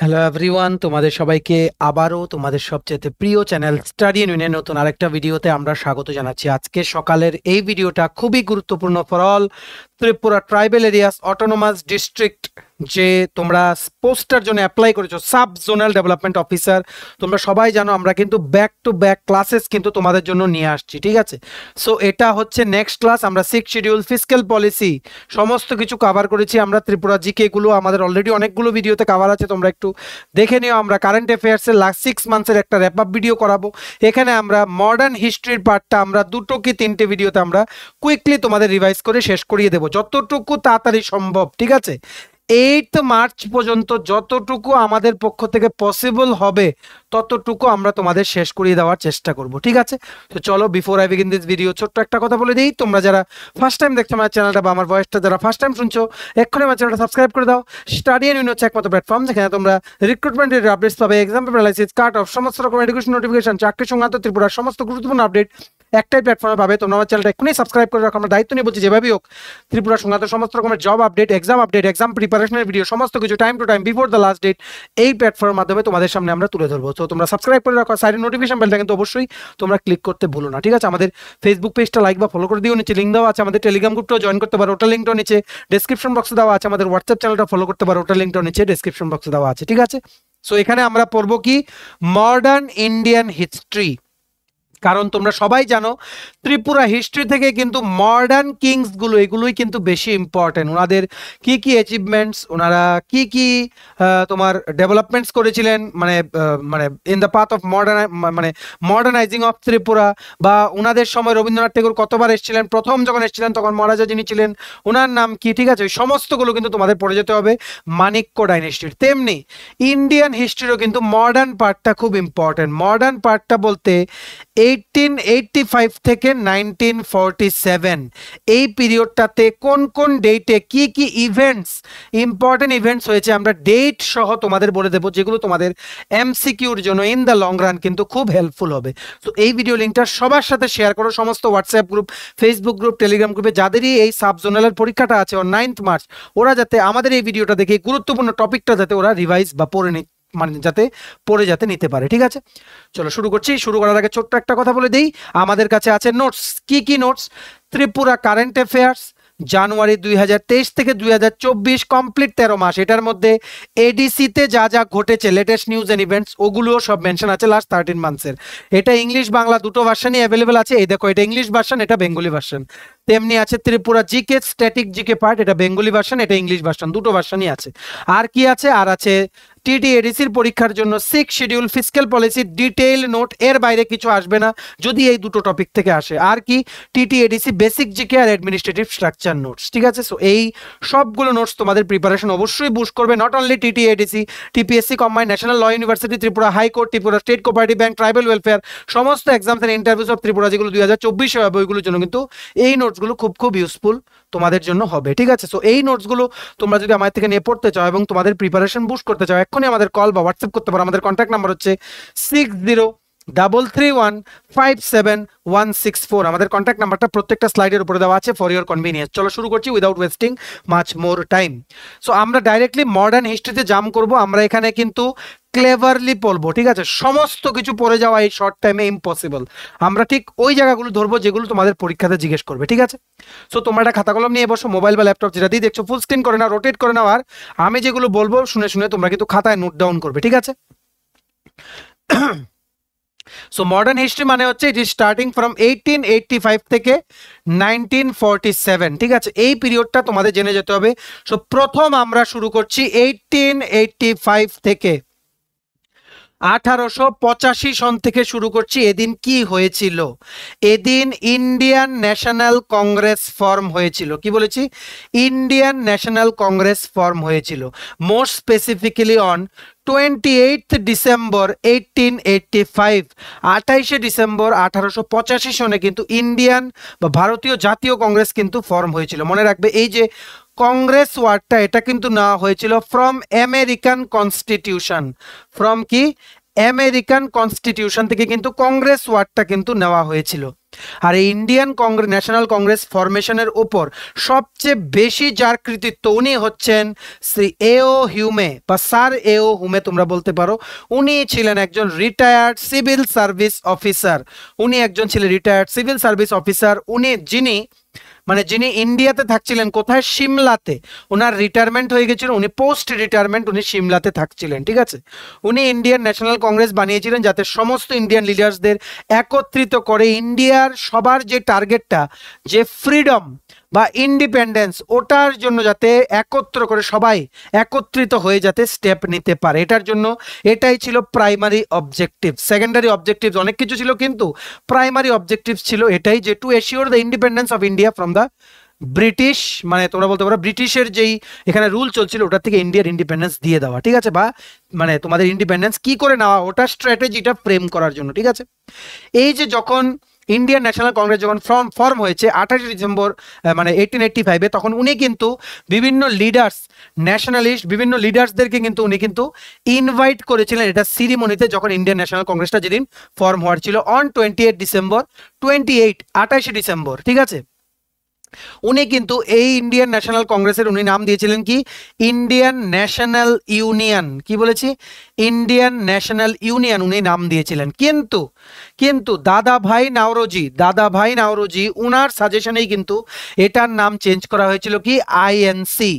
hello everyone তোমাদের সবাইকে আবারও তোমাদের সবচেয়ে প্রিয় চ্যানেল স্টাডি ইউনিয়নে নতুন আরেকটা ভিডিওতে আমরা স্বাগত জানাচ্ছি আজকে সকালের এই ভিডিওটা খুবই গুরুত্বপূর্ণ for all Tripura tribal areas autonomous district যে তোমরা পোস্টার জন্য অ্যাপ্লাই করেছো সাব জোনাল ডেভেলপমেন্ট অফিসার তোমরা সবাই জানো আমরা কিন্তু ব্যাক টু ব্যাক ক্লাসেস কিন্তু তোমাদের জন্য নিয়ে আসছি ঠিক আছে সো এটা হচ্ছে নেক্সট ক্লাস আমরা সিক্স শিডিউল ফিজিক্যাল পলিসি সমস্ত কিছু কাভার করেছি আমরা ত্রিপুরা জিকেগুলো আমাদের অলরেডি অনেকগুলো ভিডিওতে কাভার আছে তোমরা একটু দেখে নিও আমরা কারেন্ট অ্যাফেয়ার্সের লাস্ট সিক্স মান্থসের একটা র্যাপ আপ ভিডিও করাবো এখানে আমরা মডার্ন হিস্ট্রির পার্টটা আমরা দুটো কি তিনটে ভিডিওতে আমরা কুইকলি তোমাদের রিভাইজ করে শেষ করিয়ে দেবো যতটুকু তাড়াতাড়ি সম্ভব ঠিক আছে এইট মার্চ পর্যন্ত যতটুকু আমাদের পক্ষ থেকে পসিবল হবে ততটুকু আমরা তোমাদের শেষ করিয়ে দেওয়ার চেষ্টা করব ঠিক আছে তো চলো before I begin this video ছোট্ট একটা কথা বলে দিই তোমরা যারা ফার্স্ট টাইম দেখছো আমার চ্যানেলটা বা আমার ভয়েসটা যারা ফার্স্ট টাইম শুনছো এক্ষুনি আমার চ্যানেলটা সাবস্ক্রাইব করে দাও স্টাডি অ্যান্ড হচ্ছে একমাত্র প্ল্যাটফর্ম যেখানে তোমরা রিক্রুটমেন্ট আপডেটস পাবে এক্সাম্পল পেপার কাট অফ সমস্ত রকম এডুকেশন নোটিফিকেশন চাকরি সংক্রান্ত ত্রিপুরার সমস্ত গুরুত্বপূর্ণ আপডেট একটাই প্ল্যাটফর্মে পাবে তোমরা আমার চ্যানেলটা এক্ষুনি সাবস্ক্রাইব করে রাখো আমরা দায়িত্ব নিয়ে বলছি যেভাবেই হোক ত্রিপুরা সংঘাত সমস্ত রকমের job update exam update exam প্রিপারেশনের ভিডিও সমস্ত কিছু time to time before the last date এই প্ল্যাটফর্মের মাধ্যমে তোমাদের সামনে আমরা তুলে ধরবো তো তোমরা সাবস্ক্রাইব করে রাখো সাইডে নোটিফিকেশন বেলটা কিন্তু অবশ্যই তোমরা ক্লিক করতে ভুলো না ঠিক আছে আমাদের ফেসবুক পেজটা লাইক বা ফলো করে দিও নিচে লিঙ্ক দেওয়া আছে আমাদের টেলিগ্রাম গ্রুপটাও জয়েন করতে পারো ওটা লিঙ্কটাও নিচে ডিসক্রিপশন বক্সে দেওয়া আছে আমাদের হোয়াটসঅ্যাপ চ্যানেলটা ফলো করতে পারো ওটা লিঙ্কটাও নিচে ডিসক্রিপশন বক্সে দেওয়া আছে ঠিক আছে সো এখানে আমরা পড়বো কি মডার্ন ইন্ডিয়ান হিস্ট্রি কারণ তোমরা সবাই জানো ত্রিপুরা হিস্ট্রি থেকে কিন্তু মডার্ন কিংসগুলো এগুলোই কিন্তু বেশি ইম্পর্টেন্ট ওনাদের কি কি অ্যাচিভমেন্টস ওনারা কি কি তোমার ডেভেলপমেন্টস করেছিলেন মানে মানে in the path of modern মানে মডার্নাইজিং অফ ত্রিপুরা বা ওনাদের সময় রবীন্দ্রনাথ ঠাকুর কতবার এসেছিলেন প্রথম যখন এসেছিলেন তখন মহারাজা যিনি ছিলেন ওনার নাম কি ঠিক আছে ওই সমস্তগুলো কিন্তু তোমাদের পড়ে যেতে হবে মানিক্য ডাইনেস্টির তেমনি ইন্ডিয়ান হিস্ট্রিরও কিন্তু মডার্ন পার্টটা খুব ইম্পর্টেন্ট মডার্ন পার্টটা বলতে এইটিন এইটটি ফাইভ থেকে নাইনটিন ফর্টি সেভেন এই পিরিয়ডটাতে কোন কোন ডেটে কি কি ইভেন্টস ইম্পর্টেন্ট ইভেন্টস হয়েছে আমরা ডেট সহ তোমাদের বলে দেবো যেগুলো তোমাদের এমসিকিউর জন্য ইন দ্য লং রান কিন্তু খুব হেল্পফুল হবে তো এই ভিডিও লিঙ্কটা সবার সাথে শেয়ার করো সমস্ত WhatsApp group Facebook group Telegram গ্রুপে যাদেরই এই সাব জোনালের পরীক্ষাটা আছে ওর নাইন্থ মার্চ ওরা যাতে আমাদের এই ভিডিওটা দেখে গুরুত্বপূর্ণ টপিকটা যাতে ওরা রিভাইজ বা পড়ে নিচ্ছে মানে যাতে পড়ে যাতে নিতে পারে ঠিক আছে চলো শুরু করছি শুরু করার আগে ছোট্ট একটা কথা বলে দিই আমাদের কাছে আছে নোটস কি কি notes Tripura current affairs January দুই থেকে দুই হাজার চব্বিশ কমপ্লিট তেরো মাস এটার মধ্যে এডিসিতে যা যা ঘটেছে লেটেস্ট নিউজ অ্যান্ড ইভেন্টস ওগুলোও সব মেনশন আছে লাস্ট থার্টিন মান্থসের এটা ইংলিশ বাংলা দুটো ভার্সানই অ্যাভেলেবেল আছে এই দেখো এটা ইংলিশ ভার্সান এটা বেঙ্গলি ভার্সান তেমনি আছে Tripura GK static GK part এটা বেঙ্গলি ভার্সন এটা ইংলিশ ভার্সন দুটো ভার্সনই আছে আর কি আছে আর আছে টিটিএডিসির পরীক্ষার জন্য six schedule fiscal policy detail note এর বাইরে কিছু আসবে না যদি এই দুটো টপিক থেকে আসে আর কি টিটিএডিসি বেসিক জিকে আর অ্যাডমিনিস্ট্রেটিভ স্ট্রাকচার নোটস ঠিক আছে সো এই সবগুলো নোটস তোমাদের প্রিপারেশন অবশ্যই বুস্ট করবে not only TTAADC TPSC combine national law university Tripura high court Tripura state cooperative bank tribal welfare সমস্ত exams and interviews of Tripura যেগুলো দুই হাজার চব্বিশে হবে ওইগুলোর জন্য কিন্তু এই নোটস নোটসগুলো খুব খুব ইউজফুল তোমাদের জন্য হবে ঠিক আছে সো এই নোটসগুলো তোমরা যদি আমার থেকে নিয়ে পড়তে চাও এবং তোমাদের প্রিপারেশন বুস্ট করতে চাও এক্ষুনি আমাদের কল বা হোয়াটসঅ্যাপ করতে পারো আমাদের কন্ট্যাক্ট নাম্বার হচ্ছে six zero double three one five seven one six four আমাদের কন্ট্যাক্ট নাম্বারটা প্রত্যেকটা স্লাইডের উপরে দেওয়া আছে ফর ইউর কনভিনিয়েন্স চলো শুরু করছি without wasting much more time so আমরা ডাইরেক্টলি মডার্ন হিস্ট্রিতে জাম করব আমরা এখানে কিন্তু ক্লেভারলি পড়বো ঠিক আছে সমস্ত কিছু পড়ে যাওয়া এই শর্ট টাইমে ইম্পসিবল আমরা ঠিক ওই জায়গাগুলো ধরবো যেগুলো তোমাদের পরীক্ষাতে জিজ্ঞেস করবে ঠিক আছে সো তোমরা একটা খাতা কলম নিয়ে বসো মোবাইল বা ল্যাপটপ যেটা দিয়ে দেখছো ফুল স্ক্রিন করে না রোটেট করে নাও আর আমি যেগুলো বলবো শুনে শুনে তোমরা কিন্তু খাতায় নোট ডাউন করবে ঠিক আছে সো মডার্ন হিস্ট্রি মানে হচ্ছে it is starting from eighteen eighty five থেকে নাইনটিন ফোরটি সেভেন ঠিক আছে এই পিরিয়ডটা তোমাদের জেনে যেতে হবে সো প্রথম আমরা শুরু করছি এইটিন এইটটি ফাইভ থেকে আঠারোশো পঁচাশি সন থেকে শুরু করছি এদিন কি হয়েছিল এদিন ইন্ডিয়ান ন্যাশনাল কংগ্রেস ফর্ম হয়েছিল কি বলেছি ইন্ডিয়ান ন্যাশনাল কংগ্রেস ফর্ম হয়েছিল most specifically on twenty eighth December eighteen eighty five আঠাইশে ডিসেম্বর আঠারোশো পঁচাশি সনে কিন্তু ইন্ডিয়ান বা ভারতীয় জাতীয় কংগ্রেস কিন্তু ফর্ম হয়েছিল মনে রাখবে এই যে কংগ্রেস ওয়ার্ডটা এটা কিন্তু নেওয়া হয়েছিল ফ্রম আমেরিকান কনস্টিটিউশন ফ্রম কি আমেরিকান কনস্টিটিউশন থেকে কিন্তু কংগ্রেস ওয়ার্ডটা কিন্তু নেওয়া হয়েছিল আর এই ইন্ডিয়ান কংগ্রেস ন্যাশনাল কংগ্রেস ফরমেশনের ওপর সবচেয়ে বেশি যার কৃতিত্ব উনি হচ্ছেন শ্রী এও হিউমে বা স্যার এও হুমে তোমরা বলতে পারো উনি ছিলেন একজন রিটায়ার্ড সিভিল সার্ভিস অফিসার উনি একজন ছিলেন রিটায়ার্ড সিভিল সার্ভিস অফিসার উনি যিনি মানে যিনি ইন্ডিয়াতে থাকছিলেন কোথায় সিমলাতে ওনার রিটায়ারমেন্ট হয়ে গেছিল উনি পোস্ট রিটায়ারমেন্ট উনি সিমলাতে থাকছিলেন ঠিক আছে উনি ইন্ডিয়ান ন্যাশনাল কংগ্রেস বানিয়েছিলেন যাতে সমস্ত ইন্ডিয়ান লিডার্সদের একত্রিত করে ইন্ডিয়ার সবার যে টার্গেটটা যে ফ্রিডম বা ইন্ডিপেন্ডেন্স ওটার জন্য যাতে একত্র করে সবাই একত্রিত হয়ে যাতে স্টেপ নিতে পারে এটার জন্য এটাই ছিল প্রাইমারি অবজেক্টিভ সেকেন্ডারি অবজেক্টিভ অনেক কিছু ছিল কিন্তু প্রাইমারি অবজেক্টিভ ছিল এটাই যে to ensure the independence of India from the British মানে তোমরা বলতে পারো ব্রিটিশের যেই এখানে রুল চলছিল ওটার থেকে ইন্ডিয়ার ইন্ডিপেন্ডেন্স দিয়ে দেওয়া ঠিক আছে বা মানে তোমাদের ইন্ডিপেন্ডেন্স কি করে নেওয়া ওটা স্ট্র্যাটেজিটা ফ্রেম করার জন্য ঠিক আছে এই যে যখন ইন্ডিয়ান ন্যাশনাল কংগ্রেস যখন ফর্ম ফর্ম হয়েছে আঠাশে ডিসেম্বর মানে এইটিন এইটটি ফাইভে তখন উনি কিন্তু বিভিন্ন লিডার্স ন্যাশনালিস্ট বিভিন্ন লিডার্সদেরকে কিন্তু উনি কিন্তু ইনভাইট করেছিলেন এটা সিরিমনিতে যখন ইন্ডিয়ান ন্যাশনাল কংগ্রেসটা যেদিন ফর্ম হওয়ার ছিল on twenty eight December twenty eight আঠাশে ডিসেম্বর ঠিক আছে উনি কিন্তু এই ইন্ডিয়ান ন্যাশনাল কংগ্রেসের উনি নাম দিয়েছিলেন কি ইন্ডিয়ান ন্যাশনাল ইউনিয়ন কি বলেছি ইন্ডিয়ান ন্যাশনাল ইউনিয়ন উনি নাম দিয়েছিলেন কিন্তু কিন্তু দাদা ভাই নাওরোজি দাদা ভাই নাওরোজি উনার সাজেশনেই কিন্তু এটার নাম চেঞ্জ করা হয়েছিল কি আইএনসি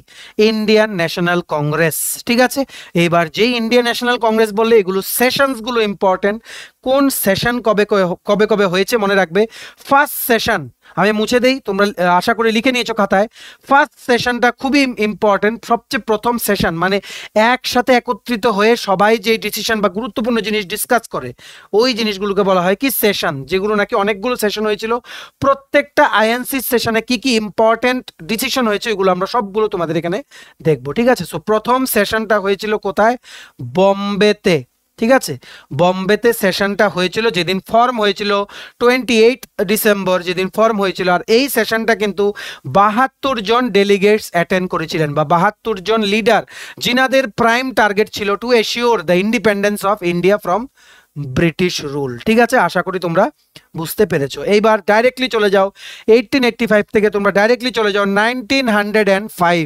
ইন্ডিয়ান ন্যাশনাল কংগ্রেস ঠিক আছে এবার যে ইন্ডিয়ান ন্যাশনাল কংগ্রেস বললে এগুলো সেশনসগুলো ইম্পর্টেন্ট কোন সেশন কবে কবে কবে হয়েছে মনে রাখবে ফার্স্ট সেশন আমি মুছে দেই তোমরা আশা করে লিখে নিয়েছো খাতায় ফার্স্ট সেশনটা খুবই ইম্পর্টেন্ট সবচেয়ে প্রথম সেশন মানে একসাথে একত্রিত হয়ে সবাই হয় যে ডিসিশন বা গুরুত্বপূর্ণ জিনিস ডিসকাস করে ওই জিনিসগুলোকে বলা হয় কি সেশন যেগুলো নাকি অনেকগুলো সেশন হয়েছিল প্রত্যেকটা আইএনসি সেশনে কি কি ইম্পর্টেন্ট ডিসিশন হয়েছে ওইগুলো আমরা সবগুলো তোমাদের এখানে দেখবো ঠিক আছে সো প্রথম সেশনটা হয়েছিল কোথায় বম্বেতে ঠিক আছে বম্বেতে সেশনটা হয়েছিল যেদিন ফর্ম হয়েছিল টোয়েন্টি এইট ডিসেম্বর যেদিন ফর্ম হয়েছিল আর এই সেশনটা কিন্তু বাহাত্তর জন ডেলিগেটস অ্যাটেন্ড করেছিলেন বা বাহাত্তর জন লিডার যিনাদের প্রাইম টার্গেট ছিল to ensure the independence of India from British rule ঠিক আছে আশা করি তোমরা বুঝতে পেরেছো এইবার ডাইরেক্টলি চলে যাও এইটিন এইট্টি ফাইভ থেকে তোমরা ডাইরেক্টলি চলে যাও নাইনটিন হান্ড্রেড অ্যান্ড ফাইভ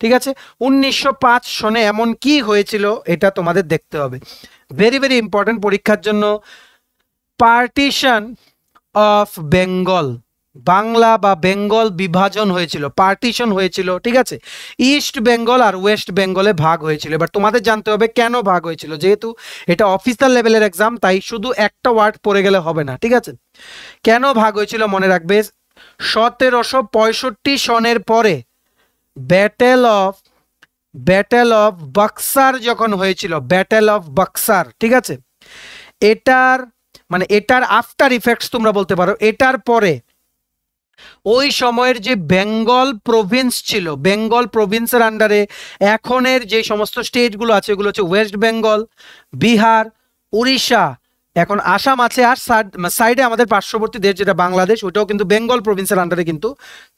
ঠিক আছে উনিশশো পাঁচ সনে এমন কি হয়েছিল এটা তোমাদের দেখতে হবে ভেরি ভেরি ইম্পর্টেন্ট পরীক্ষার জন্য পার্টিশন অফ বেঙ্গল বাংলা বা বেঙ্গল বিভাজন হয়েছিল পার্টিশন হয়েছিল ঠিক আছে ইস্ট বেঙ্গল আর ওয়েস্ট বেঙ্গলে ভাগ হয়েছিল এবার তোমাদের জানতে হবে কেন ভাগ হয়েছিল যেহেতু এটা অফিসার লেভেলের এক্সাম তাই শুধু একটা ওয়ার্ড পড়ে গেলে হবে না ঠিক আছে কেন ভাগ হয়েছিল মনে রাখবে সতেরোশো পঁয়ষট্টি সনের পরে battle of battle of Buxar যখন হয়েছিল ব্যাটেল অফ বাক্সার ঠিক আছে এটার মানে এটার আফটার ইফেক্টস তোমরা বলতে পারো এটার পরে ওই সময়ের যে বেঙ্গল প্রভিন্স ছিল বেঙ্গল প্রভিন্সের আন্ডারে এখনের যে সমস্ত স্টেটগুলো আছে এগুলো হচ্ছে ওয়েস্ট বেঙ্গল বিহার উড়িষ্যা এখন আসাম আছে আর সাইডে আমাদের পার্শ্ববর্তী দেশ যেটা বাংলাদেশ ওটাও কিন্তু বেঙ্গল প্রভিন্সের আন্ডারে কিন্তু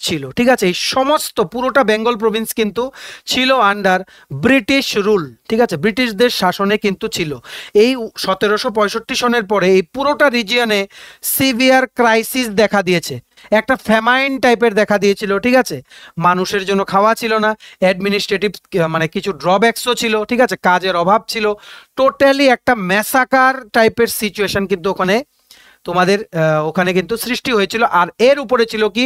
ছিল ঠিক আছে এই সমস্ত পুরোটা বেঙ্গল প্রভিন্স কিন্তু ছিল আন্ডার ব্রিটিশ রুল ঠিক আছে ব্রিটিশদের শাসনে কিন্তু ছিল এই সতেরোশো পঁয়ষট্টি সনের পরে এই পুরোটা রিজিয়নে সিভিয়ার ক্রাইসিস দেখা দিয়েছে একটা ফ্যামাইন টাইপের দেখা দিয়েছিল ঠিক আছে মানুষের জন্য খাওয়া ছিল না অ্যাডমিনিস্ট্রেটিভ মানে কিছু ড্রব্যাক্সও ছিল ঠিক আছে কাজের অভাব ছিল টোটালি একটা ম্যাসাকার টাইপের সিচুয়েশন কিন্তু ওখানে তোমাদের ওখানে কিন্তু সৃষ্টি হয়েছিল আর এর উপরে ছিল কি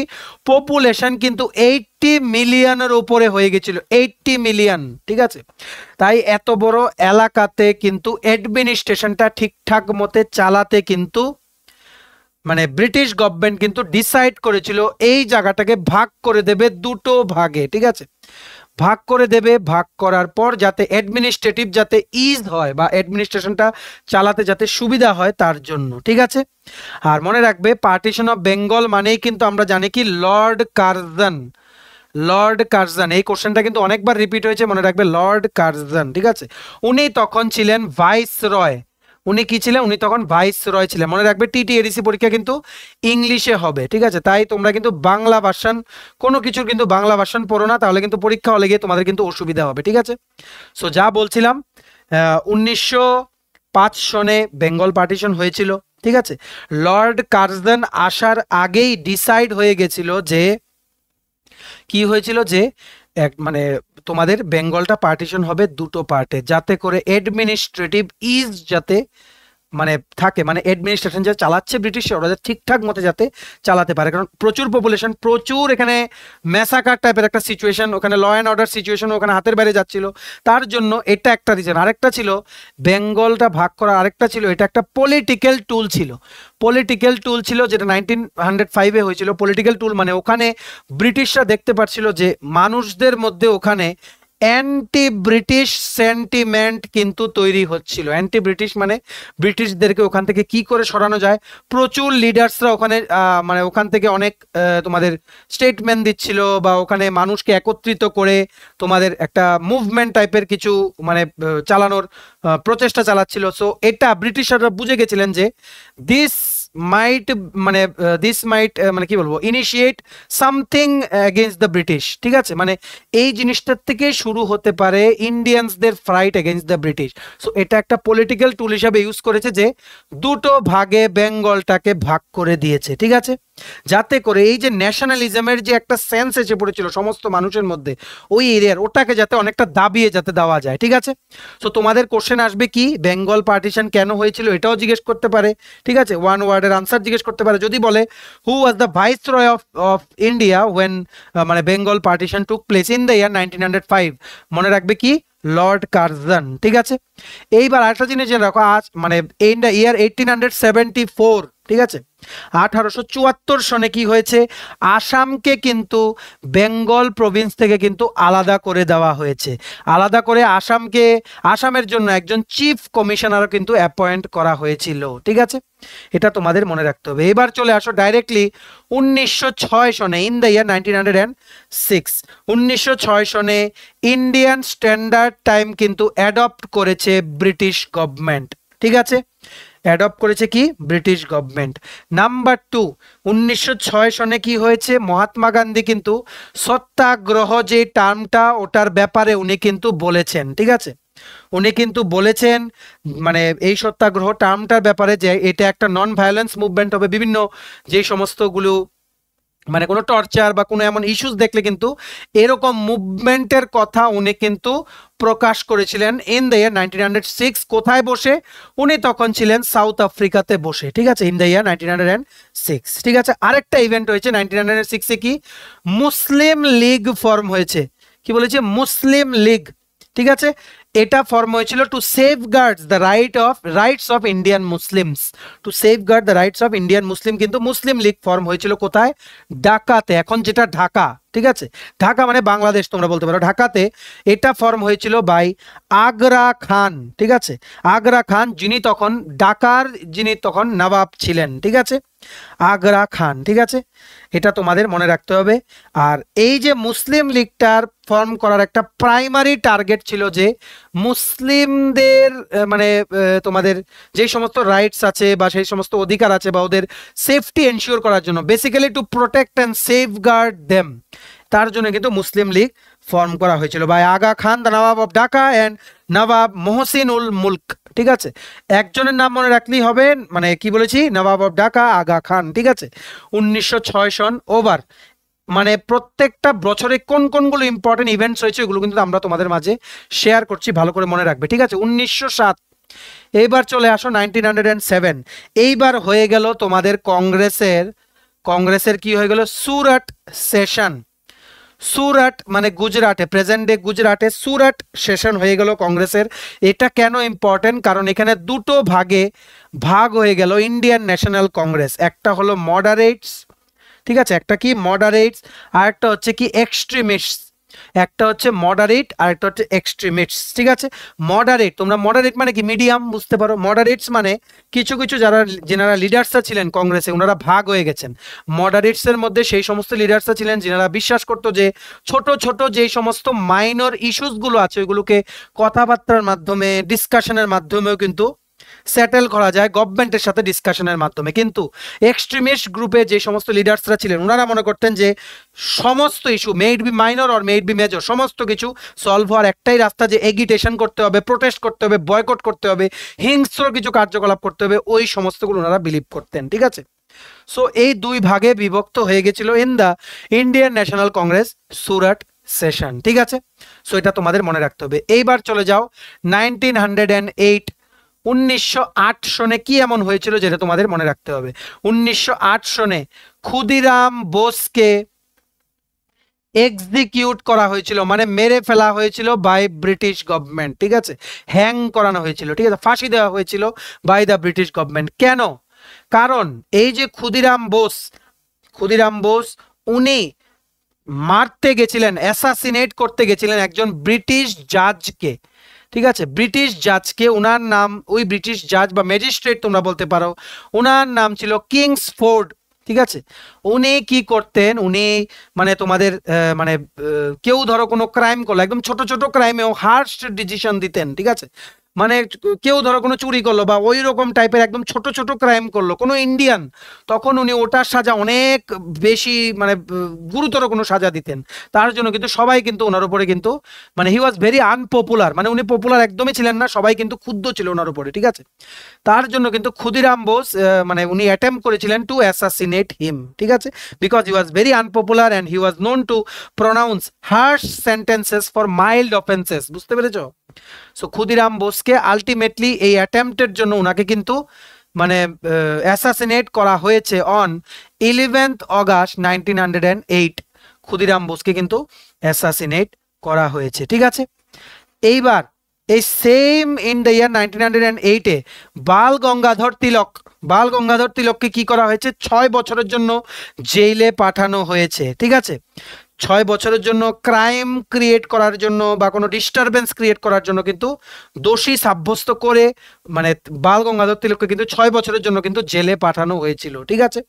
পপুলেশন কিন্তু এইটটি মিলিয়নের উপরে হয়ে গেছিল এইটটি মিলিয়ন ঠিক আছে তাই এত বড় এলাকাতে কিন্তু অ্যাডমিনিস্ট্রেশনটা ঠিকঠাক মতে চালাতে কিন্তু মানে ব্রিটিশ গভর্নমেন্ট কিন্তু ডিসাইড করেছিল এই জায়গাটাকে ভাগ করে দেবে দুটো ভাগে ঠিক আছে ভাগ করে দেবে ভাগ করার পর যাতে অ্যাডমিনিস্ট্রেটিভ যাতে ইজ হয় বা অ্যাডমিনিস্ট্রেশনটা চালাতে যাতে সুবিধা হয় তার জন্য ঠিক আছে আর মনে রাখবে পার্টিশন অফ বেঙ্গল মানেই কিন্তু আমরা জানি কি লর্ড কার্জন লর্ড কার্জন এই কোশ্চেনটা কিন্তু অনেকবার রিপিট হয়েছে মনে রাখবে লর্ড কার্জন ঠিক আছে উনি তখন ছিলেন ভাইস রয় উনি কি ছিলেন উনি তখন ভাইস রয় ছিলেন মনে রাখবে টিটি এডিসি পরীক্ষা কিন্তু ইংলিশে হবে ঠিক আছে তাই তোমরা কিন্তু বাংলা ভার্সান কোনো কিছুর কিন্তু বাংলা ভার্সান পড়ো না তাহলে কিন্তু পরীক্ষা হলে গিয়ে তোমাদের কিন্তু অসুবিধা হবে ঠিক আছে সো যা বলছিলাম উনিশশো পাঁচ সনে বেঙ্গল পার্টিশন হয়েছিল ঠিক আছে লর্ড কার্জন আসার আগেই ডিসাইড হয়ে গেছিল যে কি হয়েছিল যে এক মানে তোমাদের বেঙ্গলটা পার্টিশন হবে দুটো পার্টে যাতে করে অ্যাডমিনিস্ট্রেটিভ ইজ যাতে মানে থাকে মানে অ্যাডমিনিস্ট্রেশন যে চালাচ্ছে ব্রিটিশরা ওরা ঠিকঠাক মতো যাতে চালাতে পারে কারণ প্রচুর পপুলেশন প্রচুর এখানে ম্যাসাকার টাইপের একটা সিচুয়েশন ওখানে ল অ্যান্ড অর্ডার সিচুয়েশন ওখানে হাতের বাইরে যাচ্ছিল তার জন্য এটা একটা রিজন আরেকটা ছিল বেঙ্গলটা ভাগ করা আরেকটা ছিল এটা একটা পলিটিক্যাল টুল ছিল পলিটিক্যাল টুল ছিল যেটা নাইনটিন হান্ড্রেড ফাইভে হয়েছিল পলিটিক্যাল টুল মানে ওখানে ব্রিটিশরা দেখতে পাচ্ছিল যে মানুষদের মধ্যে ওখানে অ্যান্টি ব্রিটিশ সেন্টিমেন্ট কিন্তু তৈরি হচ্ছিল অ্যান্টি ব্রিটিশ মানে ব্রিটিশদেরকে ওখান থেকে কি করে সরানো যায় প্রচুর লিডার্সরা ওখানে মানে ওখান থেকে অনেক তোমাদের স্টেটমেন্ট দিচ্ছিল বা ওখানে মানুষকে একত্রিত করে তোমাদের একটা মুভমেন্ট টাইপের কিছু মানে চালানোর প্রচেষ্টা চালাচ্ছিল সো এটা ব্রিটিশরা বুঝে গেছিলেন যে দিস মাইট মানে দিস uh, মাইট uh, মানে কি বলবো initiate something against the British ঠিক আছে মানে এই জিনিসটার থেকে শুরু হতে পারে ইন্ডিয়ানসদের fight against the British so এটা একটা পলিটিক্যাল টুল হিসাবে ইউজ করেছে যে দুটো ভাগে বেঙ্গলটাকে ভাগ করে দিয়েছে ঠিক আছে যাতে করে এই যে ন্যাশনালিজমের যে একটা সেন্স এসে পড়েছিল সমস্ত মানুষের মধ্যে ওই এরিয়ার ওটাকে যাতে অনেকটা দাবিয়ে যাতে দেওয়া যায় ঠিক আছে তো তোমাদের কোশ্চেন আসবে কি বেঙ্গল পার্টিশন কেন হয়েছিল এটাও জিজ্ঞেস করতে পারে ঠিক আছে ওয়ান ওয়ার কার্ডের আনসার জিজ্ঞেস করতে পারে যদি বলে who was the viceroy of of India when মানে Bengal partition took place in the year nineteen hundred five মনে রাখবে কি লর্ড কার্জন ঠিক আছে এইবার আরেকটা জিনিস রাখো আজ মানে in the year eighteen hundred seventy four ঠিক আছে আঠারোশো চুয়াত্তর সনে কি হয়েছে আসামকে কিন্তু বেঙ্গল প্রভিন্স থেকে কিন্তু আলাদা করে দেওয়া হয়েছে আলাদা করে আসামকে আসামের জন্য একজন চিফ কমিশনারও কিন্তু অ্যাপয়েন্ট করা হয়েছিল ঠিক আছে এটা তোমাদের মনে রাখতে হবে এবার চলে আসো ডাইরেক্টলি উনিশশো ছয় সনে in the year nineteen hundred and six উনিশশো ছয় সনে ইন্ডিয়ান স্ট্যান্ডার্ড টাইম কিন্তু অ্যাডপ্ট করেছে ব্রিটিশ গভর্নমেন্ট ঠিক আছে অ্যাডপ্ট করেছে কি ব্রিটিশ গভর্নমেন্ট নাম্বার টু উনিশশো সনে কি হয়েছে মহাত্মা গান্ধী কিন্তু সত্যাগ্রহ যে টার্মটা ওটার ব্যাপারে উনি কিন্তু বলেছেন ঠিক আছে উনি কিন্তু বলেছেন মানে এই সত্যাগ্রহ টার্মটার ব্যাপারে যে এটা একটা নন ভায়োলেন্স মুভমেন্ট হবে বিভিন্ন যে সমস্তগুলো মানে কোনো টর্চার বা কোনো এমন ইস্যুস দেখলে কিন্তু এরকম মুভমেন্টের কথা উনি কিন্তু প্রকাশ করেছিলেন in the year nineteen hundred six কোথায় বসে উনি তখন ছিলেন সাউথ আফ্রিকাতে বসে ঠিক আছে in the year nineteen hundred six ঠিক আছে আরেকটা ইভেন্ট হয়েছে নাইনটিন হান্ড্রেড সিক্সে কি মুসলিম লীগ ফর্ম হয়েছে কি বলেছে মুসলিম লীগ ঠিক আছে এটা ফর্ম হয়েছিল to safeguards the right of rights of Indian Muslims to safeguard the rights of Indian Muslim কিন্তু মুসলিম লীগ ফর্ম হয়েছিল কোথায় ঢাকায় এখন যেটা ঢাকা ঠিক আছে ঢাকা মানে বাংলাদেশ তোমরা বলতে পারো ঢাকাতে এটা ফর্ম হয়েছিল বাই আগ্রা খান ঠিক আছে আগ্রা খান যিনি তখন ঢাকার যিনি তখন নবাব ছিলেন ঠিক আছে আগ্রা খান ঠিক আছে এটা তোমাদের মনে রাখতে হবে আর এই যে মুসলিম লীগটার ফর্ম করার একটা প্রাইমারি টার্গেট ছিল যে মুসলিমদের মানে তোমাদের যে সমস্ত রাইটস আছে বা সেই সমস্ত অধিকার আছে বা ওদের সেফটি এনশিওর করার জন্য basically to protect and safe guard them তার জন্য কিন্তু মুসলিম লীগ ফর্ম করা হয়েছিল বা Aga Khan the Nawab of Dhaka and Nawab ul Mulk ঠিক আছে একজনের নাম মনে রাখলেই হবে মানে কি বলেছি নবাব অফ ঢাকা আগা খান ঠিক আছে উনিশশো সন ওভার মানে প্রত্যেকটা বছরে কোন কোনগুলো ইম্পর্টেন্ট ইভেন্টস হয়েছে এগুলো কিন্তু আমরা তোমাদের মাঝে শেয়ার করছি ভালো করে মনে রাখবে ঠিক আছে উনিশশো এইবার চলে আসো নাইনটিন এইবার হয়ে গেল তোমাদের কংগ্রেসের কংগ্রেসের কি হয়ে গেল সুরাট সেশন সুরাট মানে গুজরাটে প্রেজেন্ট ডে গুজরাটে সুরাট সেশন হয়ে গেল কংগ্রেসের এটা কেন ইম্পর্টেন্ট কারণ এখানে দুটো ভাগে ভাগ হয়ে গেল ইন্ডিয়ান ন্যাশনাল কংগ্রেস একটা হলো মডারেটস ঠিক আছে একটা কি মডারেটস আর একটা হচ্ছে কি এক্সট্রিমিস্ট একটা হচ্ছে মডারেট আর একটা হচ্ছে এক্সট্রিমেটস ঠিক আছে মডারেট তোমরা মডারেট মানে কি মিডিয়াম বুঝতে পারো মডারেটস মানে কিছু কিছু যারা যেনারা লিডার্সরা ছিলেন কংগ্রেসে ওনারা ভাগ হয়ে গেছেন মডারেটসের মধ্যে সেই সমস্ত লিডার্সরা ছিলেন যেনারা বিশ্বাস করতো যে ছোট ছোট যেই সমস্ত মাইনর ইস্যুসগুলো আছে ওইগুলোকে কথাবার্তার মাধ্যমে ডিসকাশনের মাধ্যমেও কিন্তু সেটেল করা যায় গভর্নমেন্টের সাথে ডিসকাশনের মাধ্যমে কিন্তু এক্সট্রিমিস্ট গ্রুপে যে সমস্ত লিডার্সরা ছিলেন ওনারা মনে করতেন যে সমস্ত issue maybe minor or maybe major সমস্ত কিছু সলভ হওয়ার একটাই রাস্তা যে এগিটেশন করতে হবে প্রোটেস্ট করতে হবে বয়কট করতে হবে হিংস্র কিছু কার্যকলাপ করতে হবে ওই সমস্তগুলো ওনারা বিলিভ করতেন ঠিক আছে সো এই দুই ভাগে বিভক্ত হয়ে গেছিল in the Indian National Congress Surat session ঠিক আছে সো এটা তোমাদের মনে রাখতে হবে এইবার চলে যাও নাইনটিন হান্ড্রেড অ্যান্ড এইট উনিশশো সনে কি এমন হয়েছিল যেটা তোমাদের মনে রাখতে হবে উনিশশো সনে ক্ষুদিরাম বোসকে এক্সিকিউট করা হয়েছিল মানে মেরে ফেলা হয়েছিল বাই ব্রিটিশ গভর্নমেন্ট ঠিক আছে হ্যাং করানো হয়েছিল ঠিক আছে ফাঁসি দেওয়া হয়েছিল বাই দ্য ব্রিটিশ গভর্নমেন্ট কেন কারণ এই যে ক্ষুদিরাম বোস ক্ষুদিরাম বোস উনি মারতে গেছিলেন অ্যাসাসিনেট করতে গেছিলেন একজন ব্রিটিশ জাজকে ঠিক আছে ব্রিটিশ জাজকে ওনার নাম ওই ব্রিটিশ জাজ বা ম্যাজিস্ট্রেট তোমরা বলতে পারো ওনার নাম ছিল কিংস ফোর্ড ঠিক আছে উনি কি করতেন উনি মানে তোমাদের মানে কেউ ধরো কোনো ক্রাইম করলো একদম ছোট ছোট ক্রাইমেও হার্স্ট ডিসিশন দিতেন ঠিক আছে মানে কেউ ধরো কোনো চুরি করলো বা ওই রকম টাইপের একদম ছোট ছোট ক্রাইম করলো কোনো ইন্ডিয়ান তখন উনি ওটার সাজা অনেক বেশি মানে গুরুতর কোনো সাজা দিতেন তার জন্য কিন্তু সবাই কিন্তু ওনার উপরে কিন্তু মানে হি ওয়াজ ভেরি আনপপুলার মানে উনি পপুলার একদমই ছিলেন না সবাই কিন্তু ক্ষুদ্র ছিল ওনার উপরে ঠিক আছে তার জন্য কিন্তু ক্ষুদিরাম বোস মানে উনি অ্যাটেম্প করেছিলেন টু অ্যাসাসিনেট হিম ঠিক আছে because he was very unpopular and he was known to pronounce harsh sentences for mild offences বুঝতে পেরেছ সো ক্ষুদিরাম বোসকে আজকে আলটিমেটলি এই অ্যাটেম্পটের জন্য ওনাকে কিন্তু মানে অ্যাসাসিনেট করা হয়েছে on eleventh August nineteen hundred and eight Khudiram বোসকে কিন্তু অ্যাসাসিনেট করা হয়েছে ঠিক আছে এইবার এই same in the year nineteen hundred and এইটে বাল গঙ্গাধর তিলক বাল গঙ্গাধর তিলককে কি করা হয়েছে ছয় বছরের জন্য জেলে পাঠানো হয়েছে ঠিক আছে ছয় বছরের জন্য ক্রাইম ক্রিয়েট করার জন্য বা কোনো ডিস্টারবেন্স ক্রিয়েট করার জন্য কিন্তু দোষী সাব্যস্ত করে মানে বাল গঙ্গাধর তিলককে কিন্তু ছয় বছরের জন্য কিন্তু জেলে পাঠানো হয়েছিল ঠিক আছে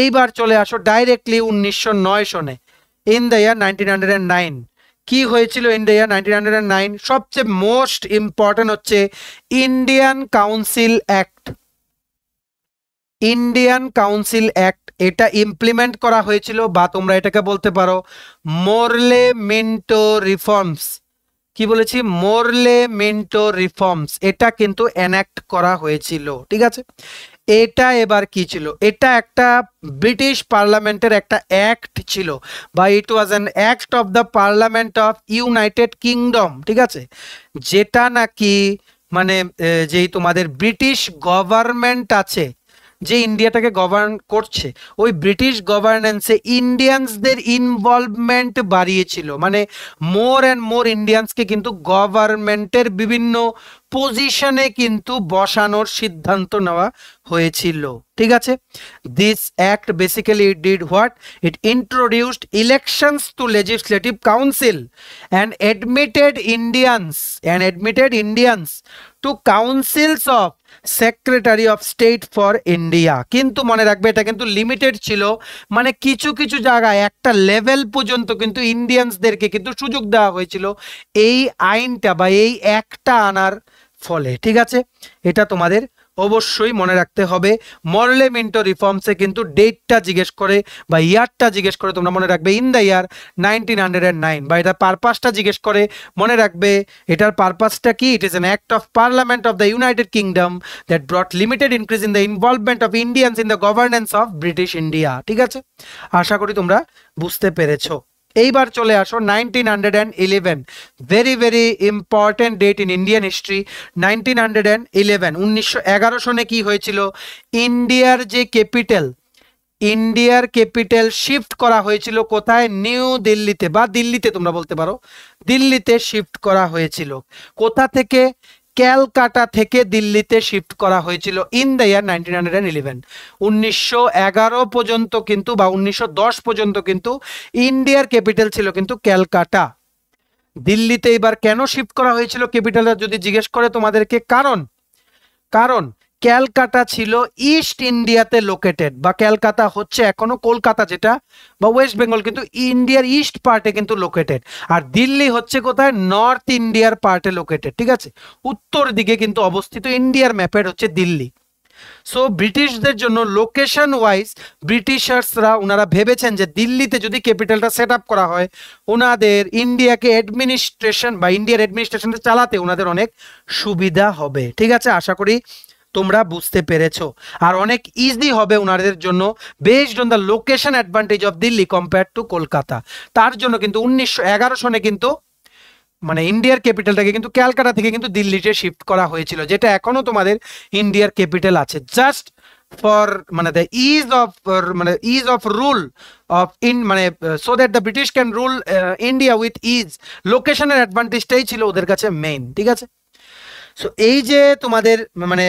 এইবার চলে আসো ডাইরেক্টলি উনিশশো নয় সনে in the year nineteen hundred nine কি হয়েছিল India nineteen hundred and nine সবচেয়ে মোস্ট ইম্পর্ট্যান্ট হচ্ছে Indian council act Indian council act এটা ইমপ্লিমেন্ট করা হয়েছিল বা তোমরা এটাকে বলতে পারো মোরলে মিন্টো রিফর্মস কি বলেছি মোরলে মিন্টো রিফর্মস এটা কিন্তু এনাক্ট করা হয়েছিল ঠিক আছে এটা এবার কি ছিল এটা একটা ব্রিটিশ পার্লামেন্টের একটা অ্যাক্ট ছিল বা it was an act of the parliament of United Kingdom ঠিক আছে যেটা নাকি মানে যেই তোমাদের ব্রিটিশ গভর্নমেন্ট আছে যে ইন্ডিয়াটাকে গভর্ন করছে ওই ব্রিটিশ গভর্নেন্সে ইন্ডিয়ানসদের ইনভলভমেন্ট বাড়িয়েছিল মানে মোর অ্যান্ড মোর ইন্ডিয়ানসকে কিন্তু গভর্নমেন্টের বিভিন্ন পজিশনে কিন্তু বসানোর সিদ্ধান্ত নেওয়া হয়েছিল ঠিক আছে this act basically it did what it introduced elections to legislative council and admitted Indians and admitted Indians to councils of secretary of state for India কিন্তু মনে রাখবে এটা কিন্তু লিমিটেড ছিল মানে কিছু কিছু জায়গায় একটা লেভেল পর্যন্ত কিন্তু ইন্ডিয়ানসদেরকে কিন্তু সুযোগ দেওয়া হয়েছিল এই আইনটা বা এই একটা আনার ফলে ঠিক আছে এটা তোমাদের অবশ্যই মনে রাখতে হবে মরলে মিন্টো রিফর্মসে কিন্তু ডেটটা জিজ্ঞেস করে বা ইয়ারটা জিজ্ঞেস করে তোমরা মনে রাখবে in the year nineteen hundred and nine বা এটার পারপাসটা জিজ্ঞেস করে মনে রাখবে এটার পারপাসটা কি it is an act of parliament of the United Kingdom that brought limited increase in the involvement of Indians in the governance of British India ঠিক আছে আশা করি তোমরা বুঝতে পেরেছো এইবার চলে আসো nineteen hundred and eleven very very important date in Indian history nineteen hundred and eleven উনিশশো এগারো সনে কী হয়েছিল ইন্ডিয়ার যে ক্যাপিটাল ইন্ডিয়ার ক্যাপিটাল শিফট করা হয়েছিল কোথায় নিউ দিল্লিতে বা দিল্লিতে তোমরা বলতে পারো দিল্লিতে শিফট করা হয়েছিল কোথা থেকে ক্যালকাটা থেকে দিল্লিতে শিফট করা হয়েছিল in the year nineteen hundred and eleven উনিশশো এগারো পর্যন্ত কিন্তু বা উনিশশো দশ পর্যন্ত কিন্তু ইন্ডিয়ার ক্যাপিটাল ছিল কিন্তু ক্যালকাটা দিল্লিতে এবার কেন শিফট করা হয়েছিল ক্যাপিটালটা যদি জিজ্ঞেস করে তোমাদেরকে কারণ কারণ ক্যালকাটা ছিল ইস্ট ইন্ডিয়াতে লোকেটেড বা ক্যালকাতা হচ্ছে এখনো কলকাতা যেটা বা ওয়েস্ট বেঙ্গল কিন্তু ইন্ডিয়ার ইস্ট পার্টে কিন্তু লোকেটেড আর দিল্লি হচ্ছে কোথায় নর্থ ইন্ডিয়ার পার্টে লোকেটেড ঠিক আছে উত্তর দিকে কিন্তু অবস্থিত ইন্ডিয়ার ম্যাপের হচ্ছে দিল্লি সো ব্রিটিশদের জন্য লোকেশন ওয়াইজ ব্রিটিশার্সরা ওনারা ভেবেছেন যে দিল্লিতে যদি ক্যাপিটালটা সেট আপ করা হয় ওনাদের ইন্ডিয়াকে অ্যাডমিনিস্ট্রেশন বা ইন্ডিয়ার অ্যাডমিনিস্ট্রেশনটা চালাতে ওনাদের অনেক সুবিধা হবে ঠিক আছে আশা করি তোমরা বুঝতে পেরেছো আর অনেক ইজি হবে ওনাদের জন্য based on the location advantage of Delhi compare to Kolkata তার জন্য কিন্তু উনিশশো সনে কিন্তু মানে ইন্ডিয়ার ক্যাপিটালটাকে কিন্তু ক্যালকাটা থেকে কিন্তু দিল্লিতে শিফট করা হয়েছিল যেটা এখনও তোমাদের ইন্ডিয়ার ক্যাপিটাল আছে জাস্ট ফর মানে দ্য ইজ অফ মানে ease of rule of in মানে so that the British can rule India with ease লোকেশনের অ্যাডভান্টেজটাই ছিল ওদের কাছে মেইন ঠিক আছে সো এই যে তোমাদের মানে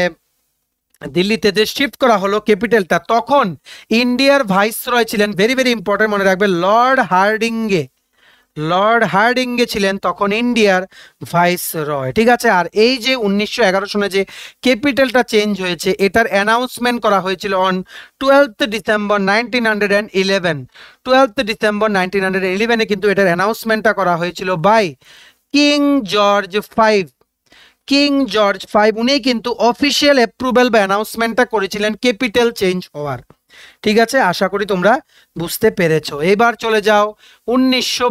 দিল্লিতে যে শিফট করা হলো ক্যাপিটালটা তখন ইন্ডিয়ার ভাইসরয় ছিলেন ভেরি ভেরি ইম্পর্টেন্ট মনে রাখবে লর্ড হার্ডিংগে লর্ড হার্ডিংগে ছিলেন তখন ইন্ডিয়ার ভাইস রয় ঠিক আছে আর এই যে উনিশশো এগারো সনে যে ক্যাপিটালটা চেঞ্জ হয়েছে এটার অ্যানাউন্সমেন্ট করা হয়েছিল on twelfth December nineteen hundred and eleven twelfth December nineteen hundred ইলেভেনে কিন্তু এটার অ্যানাউন্সমেন্টটা করা হয়েছিল by King George five King George five উনি কিন্তু অফিসিয়াল অ্যাপ্রুভেল বা অ্যানাউন্সমেন্টটা করেছিলেন ক্যাপিটাল চেঞ্জ হওয়ার ঠিক আছে আশা করি তোমরা বুঝতে পেরেছো এবার চলে যাও উনিশশো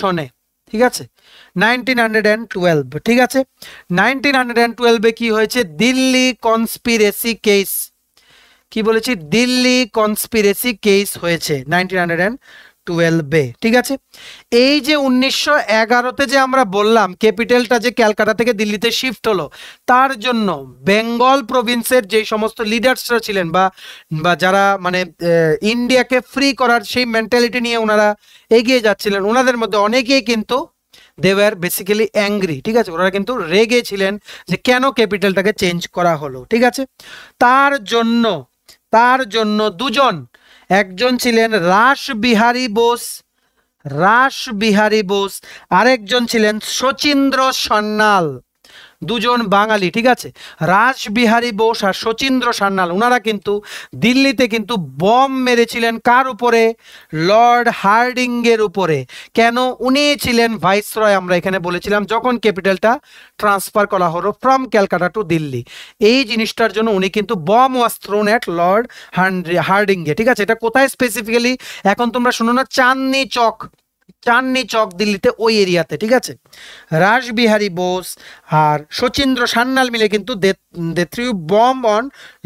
সনে ঠিক আছে নাইনটিন হান্ড্রেড অ্যান্ড টুয়েলভ ঠিক আছে নাইনটিন হান্ড্রেড অ্যান্ড টুয়েলভে কী হয়েছে দিল্লি কনস্পিরেসি কেস কি বলেছি দিল্লি কনস্পিরেসি কেস হয়েছে নাইনটিন হান্ড্রেড অ্যান্ড টুয়েলভে ঠিক আছে এই যে উনিশশো এগারোতে যে আমরা বললাম ক্যাপিটালটা যে ক্যালকাটা থেকে দিল্লিতে শিফট হলো তার জন্য বেঙ্গল প্রভিন্সের যে সমস্ত লিডার্সরা ছিলেন বা বা যারা মানে ইন্ডিয়াকে ফ্রি করার সেই মেন্টালিটি নিয়ে ওনারা এগিয়ে যাচ্ছিলেন ওনাদের মধ্যে অনেকেই কিন্তু দে ওয়ার বেসিক্যালি অ্যাংরি ঠিক আছে ওনারা কিন্তু রেগে ছিলেন যে কেন ক্যাপিটালটাকে চেঞ্জ করা হলো ঠিক আছে তার জন্য তার জন্য দুজন একজন ছিলেন রাসবিহারী বোস রাসবিহারী বোস আরেকজন ছিলেন শচীন্দ্র সন্ন্যাল দুজন বাঙালি ঠিক আছে রাসবিহারী বোস আর শচীন্দ্র সান্যাল ওনারা কিন্তু দিল্লিতে কিন্তু বম মেরেছিলেন কার উপরে লর্ড হার্ডিংয়ের উপরে কেন উনি ছিলেন ভাইসরয় আমরা এখানে বলেছিলাম যখন ক্যাপিটালটা ট্রান্সফার করা হলো ফ্রম ক্যালকাটা টু দিল্লি এই জিনিসটার জন্য উনি কিন্তু bomb was thrown at lord হার্ডিংয়ে ঠিক আছে এটা কোথায় স্পেসিফিক্যালি এখন তোমরা শুনো না চাঁদনি চক চাননি চক দিল্লিতে ওই এরিয়াতে ঠিক আছে রাসবিহারী বোস আর শচীন্দ্র সান্যাল মিলে কিন্তু দেত্রিউ bomb on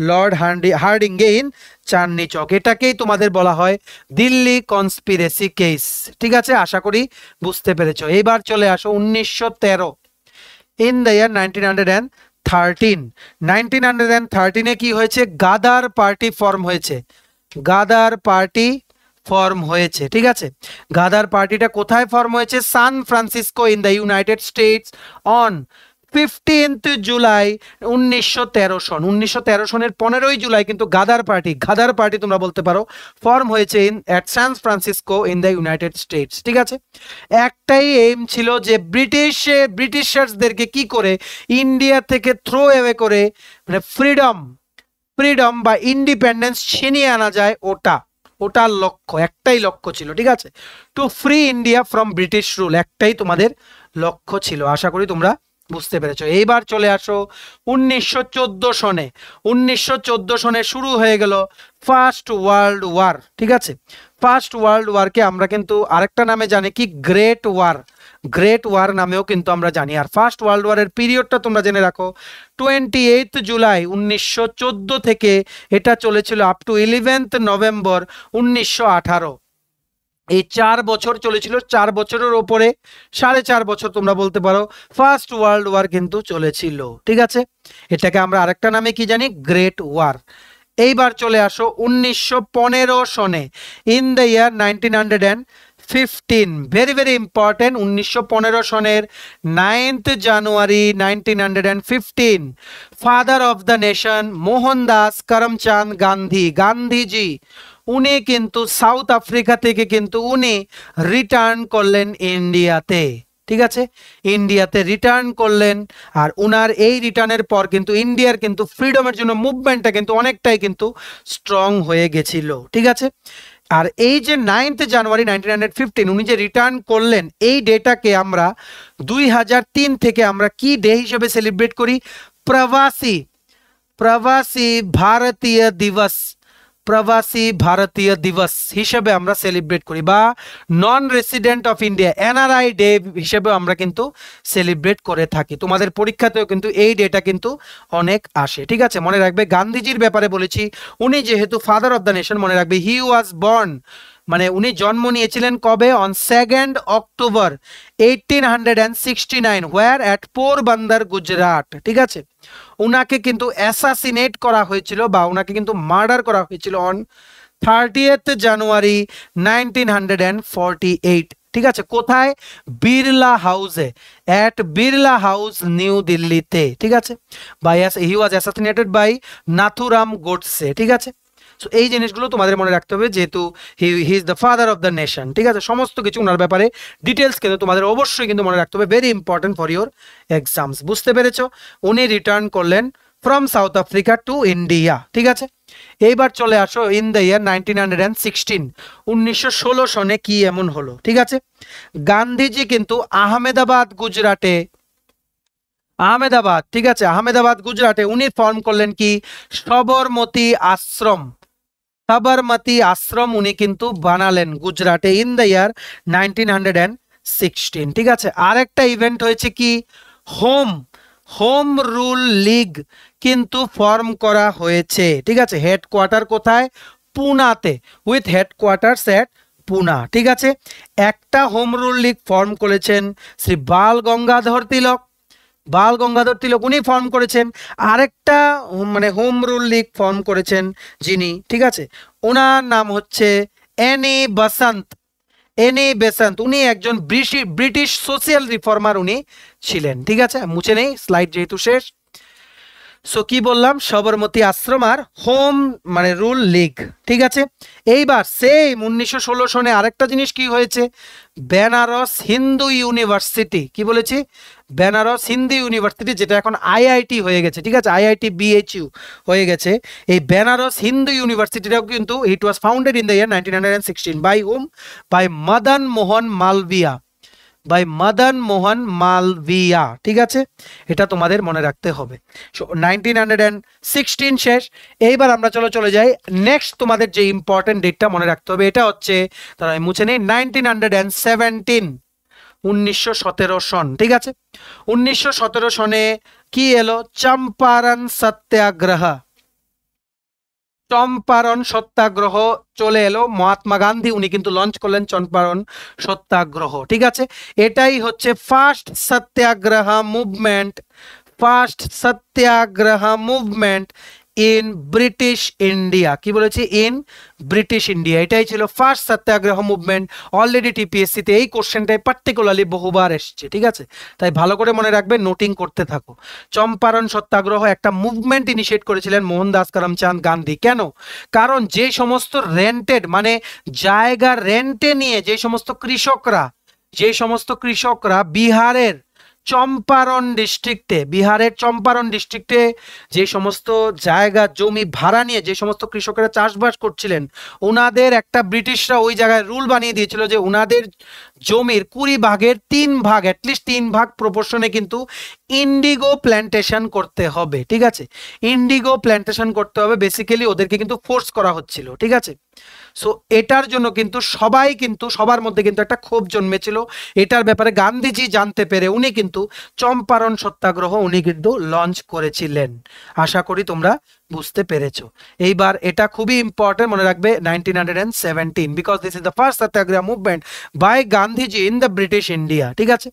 lord Hardy Hardinge ইন চাননি চক এটাকেই তোমাদের বলা হয় দিল্লি কনস্পিরেসি কেস ঠিক আছে আশা করি বুঝতে পেরেছ এবার চলে আসো উনিশশো তেরো in the year nineteen hundred and thirteen nineteen hundred and থার্টিনে কী হয়েছে গাদার পার্টি ফর্ম হয়েছে গাদার পার্টি ফর্ম হয়েছে ঠিক আছে গাদার পার্টিটা কোথায় ফর্ম হয়েছে San Francisco in the United States on fifteenth July উনিশশো তেরো সন উনিশশো তেরো সনের পনেরোই জুলাই কিন্তু গাদার পার্টি গাদার পার্টি তোমরা বলতে পারো ফর্ম হয়েছে in at San Francisco in the United States ঠিক আছে একটাই এইম ছিল যে ব্রিটিশ ব্রিটিশার্সদেরকে কি করে ইন্ডিয়া থেকে থ্রো অ্যাওয়ে করে মানে ফ্রিডম ফ্রিডম বা ইন্ডিপেন্ডেন্স ছিনিয়ে আনা যায় ওটা ওটার লক্ষ্য একটাই লক্ষ্য ছিল ঠিক আছে to free India from British rule একটাই তোমাদের লক্ষ্য ছিল আশা করি তোমরা বুঝতে পেরেছ এইবার চলে আসো উনিশশো সনে উনিশশো সনে শুরু হয়ে গেল ফার্স্ট ওয়ার্ল্ড ওয়ার ঠিক আছে ফার্স্ট ওয়ার্ল্ড ওয়ারকে আমরা কিন্তু আরেকটা নামে জানি কি গ্রেট ওয়ার গ্রেট ওয়ার নামেও কিন্তু আমরা জানি আর ফার্স্ট ওয়ার্ল্ড ওয়ারের পিরিয়ডটা তোমরা জেনে রাখো টোয়েন্টি এইথ জুলাই উনিশশো থেকে এটা চলেছিল আপ টু ইলেভেন্থ নভেম্বর উনিশশো এই চার বছর চলেছিল চার বছরের ওপরে সাড়ে চার বছর তোমরা বলতে পারো ফার্স্ট ওয়ার্ল্ড ওয়ার কিন্তু চলেছিল ঠিক আছে এটাকে আমরা আরেকটা নামে কি জানি গ্রেট ওয়ার এইবার চলে আসো উনিশশো সনে in the year nineteen hundred and fifteen very very important উনিশশো পনেরো সনের ninth January nineteen hundred and fifteen father of the nation Mohandas Karamchand Gandhi Gandhiji উনি কিন্তু সাউথ আফ্রিকা থেকে কিন্তু উনি রিটার্ন করলেন ইন্ডিয়াতে ঠিক আছে ইন্ডিয়াতে রিটার্ন করলেন আর উনার এই রিটার্নের পর কিন্তু ইন্ডিয়ার কিন্তু ফ্রিডমের জন্য মুভমেন্টটা কিন্তু অনেকটাই কিন্তু স্ট্রং হয়ে গেছিল ঠিক আছে আর এই যে ninth January nineteen hundred fifteen উনি যে রিটার্ন করলেন এই ডেটাকে আমরা দুই হাজার তিন থেকে আমরা কি ডে হিসেবে সেলিব্রেট করি প্রবাসী প্রবাসী ভারতীয় দিবস প্রবাসী ভারতীয় দিবস হিসেবে আমরা সেলিব্রেট করি বা non resident of India NRI day হিসেবে আমরা কিন্তু সেলিব্রেট করে থাকি তোমাদের পরীক্ষাতেও কিন্তু এই ডেটা কিন্তু অনেক আসে ঠিক আছে মনে রাখবে গান্ধীজির ব্যাপারে বলেছি উনি যেহেতু ফাদার অফ দ্য নেশন মনে রাখবে হি ওয়াজ বর্ন মানে উনি জন্ম নিয়েছিলেন কবে on second October eighteen hundred and sixty nine where at Porbandar Gujarat ঠিক আছে উনাকে কিন্তু অ্যাসাসিনেট করা হয়েছিল বা উনাকে কিন্তু মার্ডার করা হয়েছিল on thirtieth January nineteen hundred and forty eight ঠিক আছে কোথায় বিরলা হাউসে অ্যাট বিরলা হাউস নিউ দিল্লিতে ঠিক আছে by he was assassinated by Nathuram Godse ঠিক আছে সো এই জিনিসগুলো তোমাদের মনে রাখতে হবে যেহেতু he he is the father of the nation ঠিক আছে সমস্ত কিছু ওনার ব্যাপারে ডিটেলস কিন্তু তোমাদের অবশ্যই কিন্তু মনে রাখতে হবে very important for your exams বুঝতে পেরেছ উনি রিটার্ন করলেন from South Africa to India ঠিক আছে এইবার চলে আসো in the year nineteen hundred and sixteen উনিশশো ষোলো সনে কি এমন হলো ঠিক আছে গান্ধীজি কিন্তু আহমেদাবাদ গুজরাটে আহমেদাবাদ ঠিক আছে আহমেদাবাদ গুজরাটে উনি ফর্ম করলেন কি সবরমতী আশ্রম সাবরমতি আশ্রম উনি কিন্তু বানালেন গুজরাটে in the year nineteen hundred and sixteen ঠিক আছে আর একটা ইভেন্ট হয়েছে কি হোম হোম রুল লিগ কিন্তু ফর্ম করা হয়েছে ঠিক আছে হেডকোয়ার্টার কোথায় পুনাতে উইথ হেডকোয়ার্টার সেট পুনা ঠিক আছে একটা হোম রুল লিগ ফর্ম করেছেন শ্রী বাল গঙ্গাধর তিলক বাল গঙ্গাধর তিলক উনি ফর্ম করেছেন আরেকটা মানে হোম রুল লিগ ফর্ম করেছেন যিনি ঠিক আছে ওনার নাম হচ্ছে N A Basanta N A বেসন্ত উনি একজন ব্রিটিশ সোশিয়াল রিফর্মার উনি ছিলেন ঠিক আছে মুছে নেই স্লাইড যেহেতু শেষ সো কি বললাম সবরমতী আশ্রম আর হোম মানে রুল লিগ ঠিক আছে এইবার সেম উনিশশো ষোলো সনে আরেকটা জিনিস কি হয়েছে বেনারস হিন্দু ইউনিভার্সিটি কি বলেছি বেনারস হিন্দু ইউনিভার্সিটি যেটা এখন আইআইটি হয়ে গেছে ঠিক আছে আইআইটি বিএইচইউ হয়ে গেছে এই বেনারস হিন্দু ইউনিভার্সিটিটাও কিন্তু it was founded in the year nineteen hundred sixteen by home by Madan Mohan Malviya by Madan Mohan Malviya ঠিক আছে এটা তোমাদের মনে রাখতে হবে নাইনটিন হান্ড্রেড অ্যান্ড সিক্সটিন শেষ এইবার আমরা চলো চলে যাই নেক্সট তোমাদের যে ইম্পর্টেন্ট ডেটটা মনে রাখতে হবে এটা হচ্ছে তারা মুছে নেই নাইনটিন হান্ড্রেড অ্যান্ড সেভেন্টিন উনিশশো সতেরো সন ঠিক আছে উনিশশো সতেরো সনে কি এলো চম্পারণ সত্যাগ্রহ চম্পারণ সত্যাগ্রহ চলে এলো মহাত্মা গান্ধী উনি কিন্তু লঞ্চ করলেন চম্পারণ সত্যাগ্রহ ঠিক আছে এটাই হচ্ছে first satyagraha movement first satyagraha movement in British India কি বলেছে ইন ব্রিটিশ ইন্ডিয়া এটাই ছিল ফার্স্ট সত্যাগ্রহ মুভমেন্ট অলরেডি টিপিএসসিতে এই কোশ্চেনটাই পার্টিকুলারলি বহুবার এসছে ঠিক আছে তাই ভালো করে মনে রাখবে নোটিং করতে থাকো চম্পারণ সত্যাগ্রহ একটা মুভমেন্ট ইনিশিয়েট করেছিলেন মোহনদাস করমচাঁদ গান্ধী কেন কারণ যে সমস্ত রেন্টেড মানে জায়গা রেন্টে নিয়ে যে সমস্ত কৃষকরা যে সমস্ত কৃষকরা বিহারের চম্পারণ ডিস্ট্রিক্টে বিহারের চম্পারণ ডিস্ট্রিক্টে যে সমস্ত জায়গা জমি ভাড়া নিয়ে যে সমস্ত কৃষকেরা চাষবাস করছিলেন ওনাদের একটা ব্রিটিশরা ওই জায়গায় রুল বানিয়ে দিয়েছিল যে ওনাদের জমির কুড়ি ভাগের তিন ভাগ অ্যাটলিস্ট তিন ভাগ প্রপোর্শনে কিন্তু ইন্ডিগো প্ল্যান্টেশন করতে হবে ঠিক আছে ইন্ডিগো প্ল্যান্টেশন করতে হবে বেসিক্যালি ওদেরকে কিন্তু ফোর্স করা হচ্ছিল ঠিক আছে সো এটার জন্য কিন্তু সবাই কিন্তু সবার মধ্যে কিন্তু একটা ক্ষোভ জন্মেছিল এটার ব্যাপারে গান্ধীজি জানতে পেরে উনি কিন্তু চম্পারণ সত্যাগ্রহ উনি কিন্তু লঞ্চ করেছিলেন আশা করি তোমরা বুঝতে পেরেছ এইবার এটা খুবই ইম্পর্টেন্ট মনে রাখবে nineteen hundred and seventeen because this is the first satyagraha movement by Gandhiji in the British India ঠিক আছে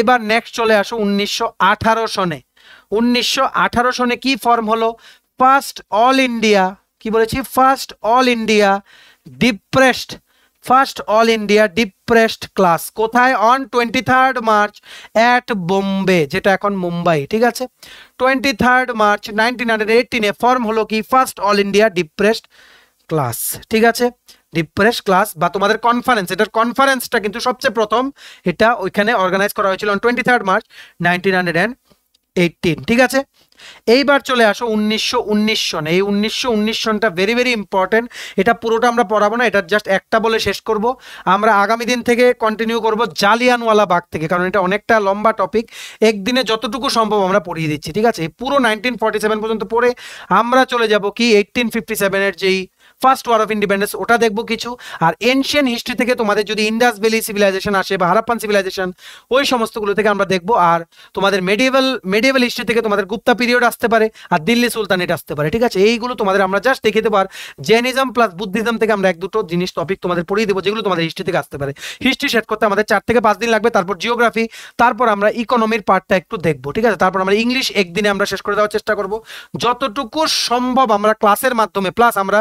এবার নেক্সট চলে আসো উনিশশো আঠারো সনে উনিশশো আঠারো সনে কি ফর্ম হলো ফার্স্ট অল ইন্ডিয়া কি বলেছি first all India depressed first all India depressed class কোথায় on twenty third March at Bombay যেটা এখন মুম্বাই ঠিক আছে twenty third March nineteen hundred এইটিনে ফর্ম হলো কি first all India depressed class ঠিক আছে ডিপ্রেস ক্লাস বা তোমাদের কনফারেন্স এটার কনফারেন্সটা কিন্তু সবচেয়ে প্রথম এটা ওইখানে অর্গানাইজ করা হয়েছিল on twenty third March nineteen hundred and eighteen ঠিক আছে এইবার চলে আসো উনিশশো উনিশ সনে এই উনিশশো উনিশ সনটা ভেরি ভেরি ইম্পর্টেন্ট এটা পুরোটা আমরা পড়াবো না এটা জাস্ট একটা বলে শেষ করব আমরা আগামী দিন থেকে কন্টিনিউ করব জালিয়ানওয়ালা বাগ থেকে কারণ এটা অনেকটা লম্বা টপিক একদিনে যতটুকু সম্ভব আমরা পড়িয়ে দিচ্ছি ঠিক আছে পুরো নাইনটিন সেভেন পর্যন্ত পড়ে আমরা চলে যাব কি এইটিন ফিফটি সেভেনের যেই ফার্স্ট ওয়ার অফ ইন্ডিপেন্ডেন্স ওটা দেখবো কিছু আর এনশিয়ান হিস্ট্রি থেকে তোমাদের যদি ইন্ডাস ভ্যালি সিভিলাইজেশন আসে বা হারাপ্পান সিভিলাইজেশন ওই সমস্তগুলো থেকে আমরা দেখবো আর তোমাদের মেডিয়েভাল মেডিয়েভাল হিস্ট্রি থেকে তোমাদের গুপ্তা পিরিয়ড আসতে পারে আর দিল্লি সুলতানেট আসতে পারে ঠিক আছে এইগুলো তোমাদের আমরা জাস্ট দেখে দেবো আর জেনিজম প্লাস বুদ্ধিজম থেকে আমরা এক দুটো জিনিস টপিক তোমাদের পড়িয়ে দেবো যেগুলো তোমাদের হিস্ট্রি থেকে আসতে পারে হিস্ট্রি সেট করতে আমাদের চার থেকে পাঁচ দিন লাগবে তারপর জিওগ্রাফি তারপর আমরা ইকোনমির পার্টটা একটু দেখবো ঠিক আছে তারপর আমরা ইংলিশ একদিনে আমরা শেষ করে দেওয়ার চেষ্টা করবো যতটুকু সম্ভব আমরা ক্লাসের মাধ্যমে প্লাস আমরা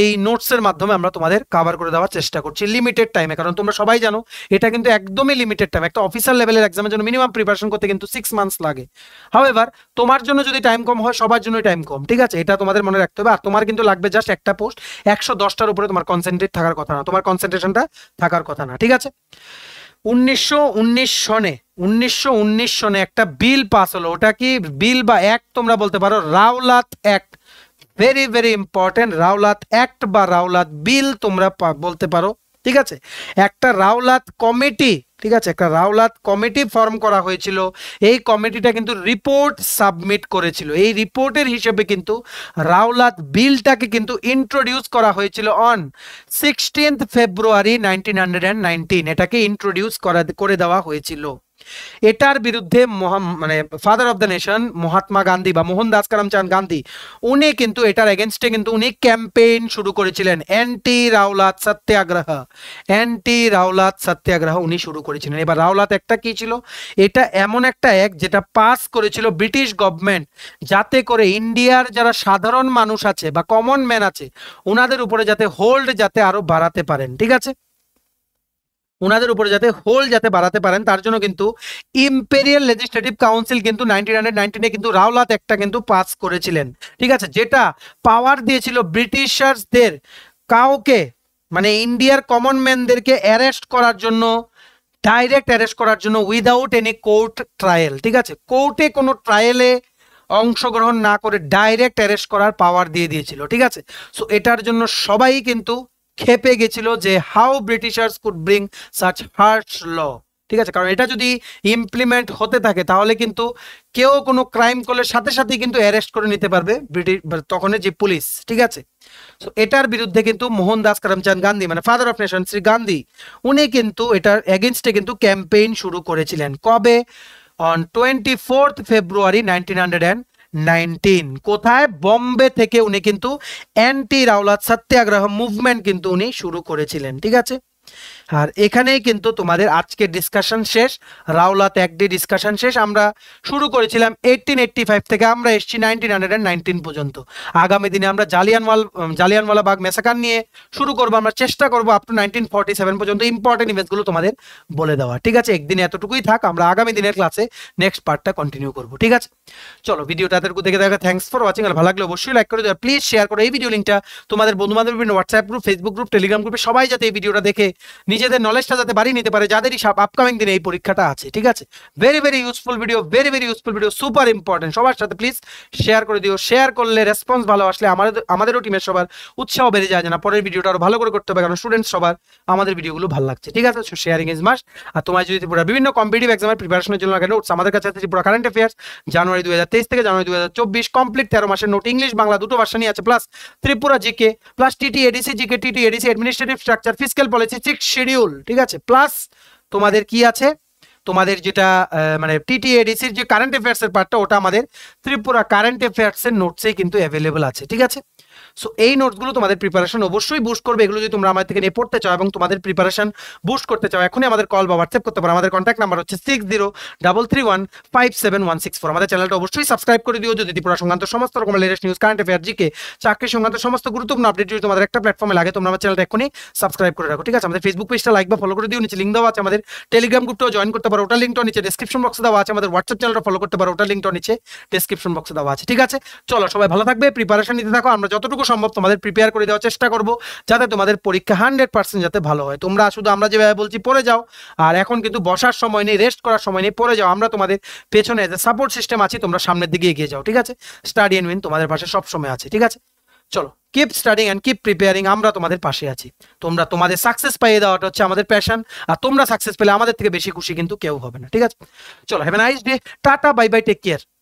এই নোটসের মাধ্যমে আমরা তোমাদের কাভার করে দেওয়ার চেষ্টা করছি লিমিটেড টাইমে কারণ তোমরা সবাই জানো এটা কিন্তু একদমই লিমিটেড টাইম একটা অফিসার লেভেলের এক্সামের জন্য মিনিমাম প্রিপারেশন করতে কিন্তু সিক্স মান্থস লাগে এবার তোমার জন্য যদি টাইম কম হয় সবার জন্য টাইম কম ঠিক আছে এটা তোমাদের মনে রাখতে হবে আর তোমার কিন্তু লাগবে জাস্ট একটা পোস্ট একশো দশটার উপরে তোমার কনসেন্ট্রেট থাকার কথা না তোমার কনসেন্ট্রেশনটা থাকার কথা না ঠিক আছে উনিশশো সনে উনিশশো সনে একটা বিল পাস হলো ওটা কি বিল বা এক তোমরা বলতে পারো রাওলাত এক very very important Rowlatt act বা রাওলাত বিল তোমরা বলতে পারো ঠিক আছে একটা রাওলাত কমিটি ঠিক আছে একটা রাওলাত কমিটি ফর্ম করা হয়েছিল এই কমিটিটা কিন্তু রিপোর্ট সাবমিট করেছিল এই রিপোর্টের হিসেবে কিন্তু রাওলাত বিলটাকে কিন্তু ইন্ট্রোডিউস করা হয়েছিল on sixteenth February nineteen hundred and nineteen এটাকে ইন্ট্রোডিউস করা করে দেওয়া হয়েছিল এটার বিরুদ্ধে মানে father of the nation Mahatma Gandhi বা মোহনদাস করমচাঁদ গান্ধী উনি কিন্তু এটার এগেনস্টে কিন্তু উনি ক্যাম্পেইন শুরু করেছিলেন অ্যান্টি রাওলাত সত্যাগ্রহ অ্যান্টি রাওলাত সত্যাগ্রহ উনি শুরু করেছিলেন এবার রাওলাত একটা কি ছিল এটা এমন একটা এক যেটা পাস করেছিল ব্রিটিশ গভর্নমেন্ট যাতে করে ইন্ডিয়ার যারা সাধারণ মানুষ আছে বা কমন ম্যান আছে ওনাদের উপরে যাতে হোল্ড যাতে আরো বাড়াতে পারেন ঠিক আছে ওনাদের উপরে যাতে হোল যাতে বাড়াতে পারেন তার জন্য কিন্তু ইম্পেরিয়াল লেজিসলেটিভ কাউন্সিল কিন্তু নাইনটিন হান্ড্রেড নাইনটিনে কিন্তু রাওলাত একটা কিন্তু পাস করেছিলেন ঠিক আছে যেটা পাওয়ার দিয়েছিল ব্রিটিশার্সদের কাউকে মানে ইন্ডিয়ার কমন ম্যানদেরকে অ্যারেস্ট করার জন্য ডাইরেক্ট অ্যারেস্ট করার জন্য উইদাউট এনি কোর্ট ট্রায়াল ঠিক আছে কোর্টে কোনো ট্রায়ালে অংশগ্রহণ না করে ডাইরেক্ট অ্যারেস্ট করার পাওয়ার দিয়ে দিয়েছিল ঠিক আছে সো এটার জন্য সবাই কিন্তু খেপে গেছিল যে how Britishers could bring such harsh law ঠিক আছে কারণ এটা যদি ইমপ্লিমেন্ট হতে থাকে তাহলে কিন্তু কেউ কোনো ক্রাইম করলে সাথে সাথে কিন্তু অ্যারেস্ট করে নিতে পারবে ব্রিটিশ তখনের যে পুলিশ ঠিক আছে তো এটার বিরুদ্ধে কিন্তু মোহনদাস করমচাঁদ গান্ধী মানে father of nation Shri Gandhi উনি কিন্তু এটার এগেনস্টে কিন্তু ক্যাম্পেইন শুরু করেছিলেন কবে on twenty fourth February nineteen hundred and nineteen কোথায় বম্বে থেকে উনি কিন্তু অ্যান্টি রাওলাত সত্যাগ্রহ মুভমেন্ট কিন্তু উনি শুরু করেছিলেন ঠিক আছে আর এখানেই কিন্তু তোমাদের আজকে ডিসকাশন শেষ রাওলাত এক ডে ডিসকাশন শেষ আমরা শুরু করেছিলাম এইটিন এইট্টি ফাইভ থেকে আমরা এসছি নাইনটিন হান্ড্রেড নাইনটিন পর্যন্ত আগামী দিনে আমরা জালিয়ানওয়াল জালিয়ানওয়ালা বাগ মেসাকান নিয়ে শুরু করবো আমরা চেষ্টা করবো up to nineteen forty seven পর্যন্ত ইম্পর্টেন্ট ইভেন্টসগুলো তোমাদের বলে দেওয়া ঠিক আছে একদিনে এতটুকুই থাক আমরা আগামী দিনের ক্লাসে নেক্সট পার্টটা কন্টিনিউ করবো ঠিক আছে চলো ভিডিওটা তাদের দেখে দেখা থ্যাংকস ফর ওয়াচিং আর ভালো লাগলে অবশ্যই লাইক করে দেওয়া প্লিজ শেয়ার করো এই ভিডিও লিঙ্কটা তোমাদের বন্ধু বান্ধব বিভিন্ন WhatsApp group Facebook group Telegram গ্রুপে সবাই যাতে এই ভিডিওটা দেখে নিজেদের নলেজটা যাতে বাড়িয়ে নিতে পারে যাদেরই সব আপকামিং দিনে এই পরীক্ষাটা আছে ঠিক আছে very very useful video very very useful video super important সবার সাথে প্লিজ শেয়ার করে দিও শেয়ার করলে রেসপন্স ভালো আসলে আমাদের আমাদেরও টিমের সবার উৎসাহ বেড়ে যায় না পরের ভিডিওটা আরও ভালো করে করতে হবে কারণ স্টুডেন্টস সবার আমাদের ভিডিওগুলো ভালো লাগছে ঠিক আছে শেয়ারিং ইজ মাস আর তোমার যদি ত্রিপুরা বিভিন্ন কম্পিটিভ এক্সামের প্রিপারেশনের জন্য লাগে নোটস আমাদের কাছে আছে ত্রিপুরা কারেন্ট অ্যাফেয়ার্স জানুয়ারি দু হাজার তেইশ থেকে জানুয়ারি দু হাজার চব্বিশ কমপ্লিট তেরো মাসের নোট ইংলিশ বাংলা দুটো ভার্সানই আছে plus Tripura GK plus TT ADC GK TT ADC administrative structure physical policy project schedule ঠিক আছে প্লাস তোমাদের কি আছে তোমাদের যেটা মানে টিটিএডিসির যে কারেন্ট অ্যাফেয়ার্সের পার্টটা ওটা আমাদের ত্রিপুরা কারেন্ট অ্যাফেয়ার্সের নোটসেই কিন্তু অ্যাভেলেবেল আছে ঠিক আছে সো এই নোটসগুলো তোমাদের প্রিপারেশন অবশ্যই বুস্ট করবে এগুলো যদি তোমরা আমার থেকে নিয়ে পড়তে চাও এবং তোমাদের প্রিপারেশন বুস্ট করতে চাও এখনই আমাদের কল বা হোয়াটসঅ্যাপ করতে পারো আমাদের কন্ট্যাক্ট নাম্বার হচ্ছে six zero double three one five seven one six four আমাদের চ্যানেলটা অবশ্যই সাবস্ক্রাইব করে দিও যদি ত্রিপুরা সংক্রান্ত সমস্ত রকম latest news current affair GK চাকরি সংক্রান্ত সমস্ত গুরুত্বপূর্ণ আপডেট যদি তোমাদের একটা প্ল্যাটফর্মে লাগে তোমরা আমার চ্যানেলটা এখনই সাবস্ক্রাইব করে রাখো ঠিক আছে আমাদের ফেসবুক পেজটা লাইক বা ফলো করে দিও নিচে লিঙ্ক দেওয়া আছে আমাদের টেলিগ্রাম গ্রুপটাও জয়েন করতে পারো ওটা লিঙ্কটা নিচে ডিসক্রিপশন বক্সে দেওয়া আছে আমাদের হোয়াটসঅ্যাপ চ্যানেলটা ফলো করতে পারো ওটা লিঙ্কটা নিচে ডিসক্রিপশন বক্সে দেওয়া আছে ঠিক আছে চলো সবাই ভালো থাকবে প্রিপারেশন নিতে থাকো আমরা যতটুকু সম্ভব তোমাদের প্রিপেয়ার করে দেওয়ার চেষ্টা করব যাতে তোমাদের পরীক্ষা হান্ড্রেড পার্সেন্ট যাতে ভালো হয় তোমরা শুধু আমরা যেভাবে বলছি পড়ে যাও আর এখন কিন্তু বসার সময় নেই রেস্ট করার সময় নেই পড়ে যাও আমরা তোমাদের পেছনে যে সাপোর্ট সিস্টেম আছে তোমরা সামনের দিকে এগিয়ে যাও ঠিক আছে স্টাডি অ্যান্ড উইন তোমাদের পাশে সবসময় আছে ঠিক আছে চলো keep studying and keep preparing আমরা তোমাদের পাশে আছি তোমরা তোমাদের সাকসেস পাইয়ে দেওয়াটা হচ্ছে আমাদের প্যাশন আর তোমরা সাকসেস পেলে আমাদের থেকে বেশি খুশি কিন্তু কেউ হবে না ঠিক আছে চলো have a nice day tata bye bye take care